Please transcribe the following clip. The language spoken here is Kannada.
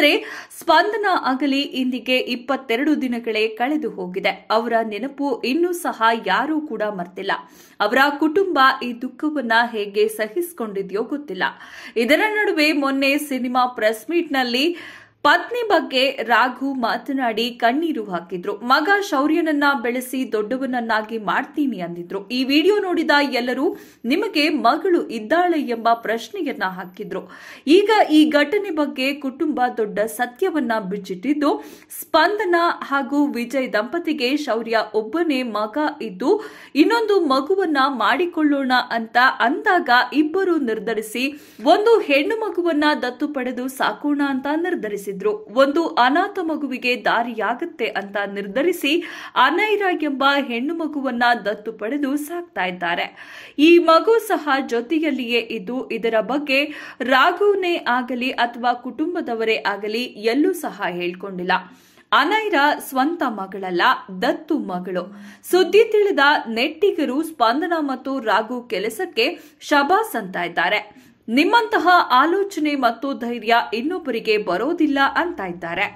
ಸ್ನೇಹಿತರೆ ಸ್ಪಂದನ ಅಗಲಿ ಇಂದಿಗೆ ಇಪ್ಪತ್ತೆರಡು ದಿನಗಳೇ ಕಳೆದು ಹೋಗಿದೆ ಅವರ ನೆನಪು ಇನ್ನೂ ಸಹ ಯಾರೂ ಕೂಡ ಮರ್ತಿಲ್ಲ ಅವರ ಕುಟುಂಬ ಈ ದುಃಖವನ್ನ ಹೇಗೆ ಸಹಿಸಿಕೊಂಡಿದೆಯೋ ಗೊತ್ತಿಲ್ಲ ಇದರ ನಡುವೆ ಮೊನ್ನೆ ಸಿನಿಮಾ ಪ್ರೆಸ್ ಮೀಟ್ನಲ್ಲಿ ಪತ್ನಿ ಬಗ್ಗೆ ರಾಘು ಮಾತನಾಡಿ ಕಣ್ಣೀರು ಹಾಕಿದ್ರು ಮಗ ಶೌರ್ಯನನ್ನ ಬೆಳೆಸಿ ದೊಡ್ಡವನನ್ನಾಗಿ ಮಾಡ್ತೀನಿ ಅಂದಿದ್ರು ಈ ವಿಡಿಯೋ ನೋಡಿದ ಎಲ್ಲರೂ ನಿಮಗೆ ಮಗಳು ಇದ್ದಾಳೆ ಎಂಬ ಪ್ರಶ್ನೆಯನ್ನ ಹಾಕಿದ್ರು ಈಗ ಈ ಘಟನೆ ಬಗ್ಗೆ ಕುಟುಂಬ ದೊಡ್ಡ ಸತ್ಯವನ್ನ ಬಿಚ್ಚಿಟ್ಟಿದ್ದು ಸ್ಪಂದನ ಹಾಗೂ ವಿಜಯ್ ದಂಪತಿಗೆ ಶೌರ್ಯ ಒಬ್ಬನೇ ಮಗ ಇದ್ದು ಇನ್ನೊಂದು ಮಗುವನ್ನ ಮಾಡಿಕೊಳ್ಳೋಣ ಅಂತ ಅಂದಾಗ ಇಬ್ಬರು ನಿರ್ಧರಿಸಿ ಒಂದು ಹೆಣ್ಣು ಮಗುವನ್ನ ದತ್ತು ಪಡೆದು ಸಾಕೋಣ ಅಂತ ನಿರ್ಧರಿಸಿದ್ರು ಒಂದು ಅನಾಥ ಮಗುವಿಗೆ ದಾರಿಯಾಗುತ್ತೆ ಅಂತ ನಿರ್ಧರಿಸಿ ಅನೈರ ಎಂಬ ಹೆಣ್ಣು ಮಗುವನ್ನ ದತ್ತು ಪಡೆದು ಸಾಕ್ತಾ ಇದ್ದಾರೆ ಈ ಮಗು ಸಹ ಜೊತೆಯಲ್ಲಿಯೇ ಇದ್ದು ಇದರ ಬಗ್ಗೆ ರಾಘುನೇ ಆಗಲಿ ಅಥವಾ ಕುಟುಂಬದವರೇ ಆಗಲಿ ಎಲ್ಲೂ ಸಹ ಹೇಳ್ಕೊಂಡಿಲ್ಲ ಅನೈರ ಸ್ವಂತ ಮಗಳಲ್ಲ ದತ್ತು ಮಗಳು ಸುದ್ದಿ ತಿಳಿದ ನೆಟ್ಟಿಗರು ಸ್ಪಂದನ ಮತ್ತು ರಾಘು ಕೆಲಸಕ್ಕೆ ಶಬಾಸ್ ಅಂತ ಇದ್ದಾರೆ ನಿಮ್ಮಂತಹ ಆಲೋಚನೆ ಮತ್ತು ಧೈರ್ಯ ಇನ್ನೊಬ್ಬರಿಗೆ ಬರೋದಿಲ್ಲ ಅಂತ ಇದ್ದಾರೆ